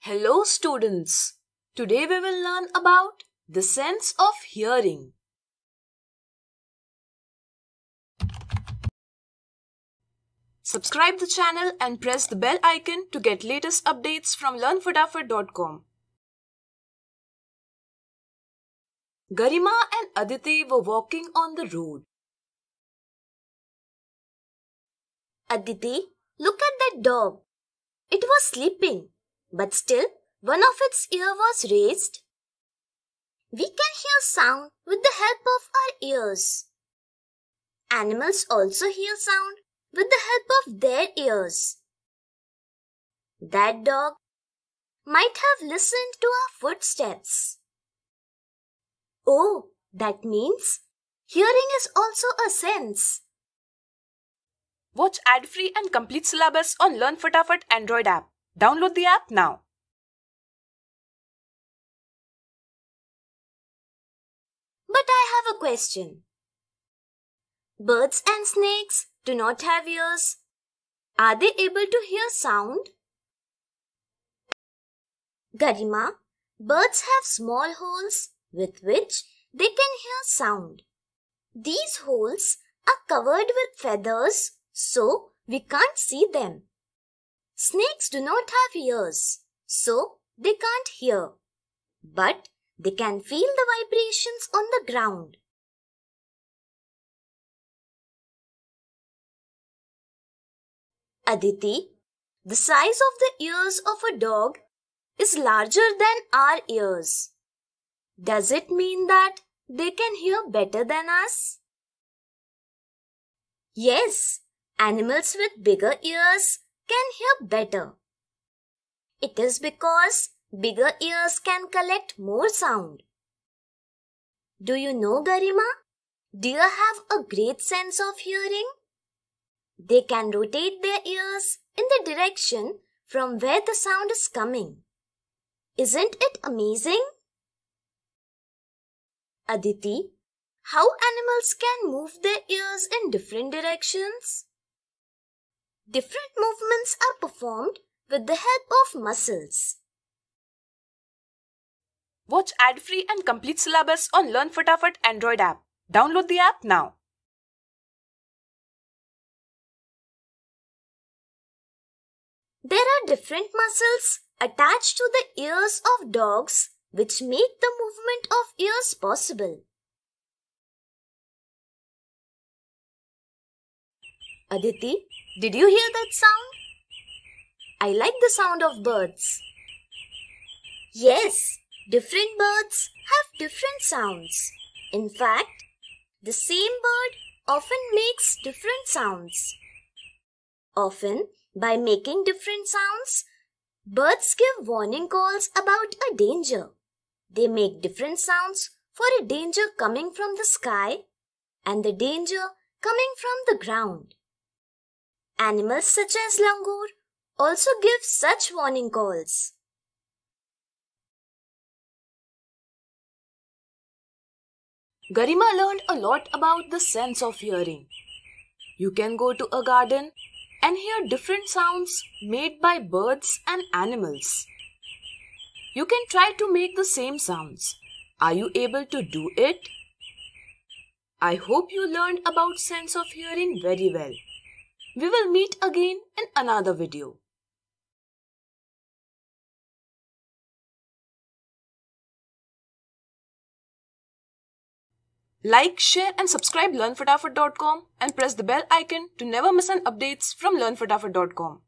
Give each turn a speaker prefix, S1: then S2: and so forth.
S1: Hello students. Today we will learn about the sense of hearing. Subscribe the channel and press the bell icon to get latest updates from learnfudafud.com. Garima and Aditi were walking on the road.
S2: Aditi, look at that dog. It was sleeping, but still one of its ear was raised. We can hear sound with the help of our ears. Animals also hear sound with the help of their ears. That dog might have listened to our footsteps. Oh, that means hearing is also a sense.
S1: Watch ad-free and complete syllabus on Learn Fatafat Android app. Download the app
S3: now.
S2: But I have a question. Birds and snakes do not have ears. Are they able to hear sound? Garima, birds have small holes with which they can hear sound. These holes are covered with feathers, so we can't see them. Snakes do not have ears, so they can't hear. But they can feel the vibrations
S3: on the ground.
S2: Aditi, the size of the ears of a dog is larger than our ears. Does it mean that they can hear better than us? Yes, animals with bigger ears can hear better. It is because bigger ears can collect more sound. Do you know, Garima? Deer have a great sense of hearing. They can rotate their ears in the direction from where the sound is coming. Isn't it amazing? Aditi, how animals can move their ears in different directions? Different movements are performed with the help of
S1: muscles. Watch ad-free and complete syllabus on Learn
S3: Fatafat Android app. Download the app now. There are different muscles attached to the ears of dogs which make the movement of ears possible.
S2: Aditi, did you hear that sound? I like the sound of birds. Yes, different birds have different sounds. In fact, the same bird often makes different sounds. Often, by making different sounds, birds give warning calls about a danger. They make different sounds for a danger coming from the sky and the danger coming from the ground. Animals such as langur also give such warning calls.
S1: Garima learned a lot about the sense of hearing. You can go to a garden and hear different sounds made by birds and animals. You can try to make the same sounds. Are you able to do it? I hope you learned about sense of hearing very well.
S3: We will meet again in another video.
S1: Like, share and subscribe learnfatafat.com and press the bell icon to never miss an updates from learnfatafat.com.